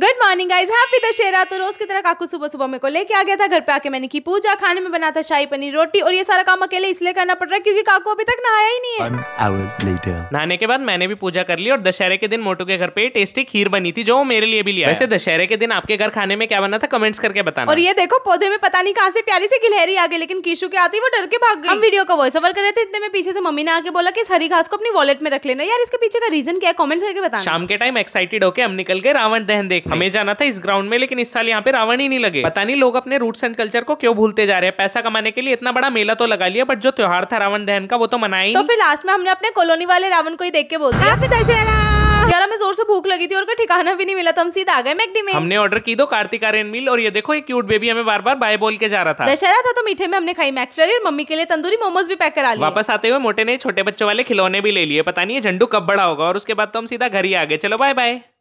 good morning guys happy Dussehra तो रोज की तरह काकू सुबह सुबह मेरे को लेके आ गया था घर पे आके मैंने की पूजा खाने में बना था शाही पनीर रोटी और ये सारा काम अकेले इसलिए करना पड़ रहा है क्योंकि काकू अभी तक नहाया ही नहीं है नहाने के बाद मैंने भी पूजा कर ली और दशहरे के दिन मोटू के घर पे टेस्टी खीर बनी थी जो मेरे लिए भी लिया वैसे दशहरे के दिन आपके घर खाने में क्या बना था कमेंट्स करके बताना और ये देखो पौधे में पता नहीं कहाँ से प्यारी से गिलहरी आ गई लेकिन कीशु के आती वो डर के भाग गई हम वीडियो का वॉइस ओवर कर रहे थे इतने में पीछे से मम्मी ने आके बोला की हरी घास को अपनी वॉलेट में रख लेना यार इसके पीछे का रीजन क्या है कमेंट्स करके बताना शाम के टाइम एक्साइटेड होकर हम निकल के रावण दहन देख देखने हमें जाना था इस ग्राउंड में लेकिन इस साल यहाँ पे रावण ही नहीं लगे पता नहीं लोग अपने रूट्स एंड कल्चर को क्यों भूलते जा रहे हैं पैसा कमाने के लिए इतना बड़ा मेला तो लगा लिया बट जो त्योहार था रावण दहन का वो तो मनाया तो फिर लास्ट में हमने अपने कॉलोनी वाले रावण को ही देख के बोलते दिया यार हमें जोर से भूख लगी थी और कोई ठिकाना भी नहीं मिला तो हम सीधा आ गए मैकडी में हमने ऑर्डर की दो कार्तिक आर्यन मिल और ये देखो ये क्यूट बेबी हमें बार बार बाय बोल के जा रहा था दशहरा था तो मीठे में हमने खाई मैकफ्लरी और मम्मी के लिए तंदूरी मोमोज भी पैक करा लिए वापस आते हुए मोटे ने छोटे बच्चों वाले खिलौने भी ले लिए पता नहीं है झंडू कब बड़ा होगा और उसके बाद तो हम सीधा घर ही आ गए चलो बाय बाय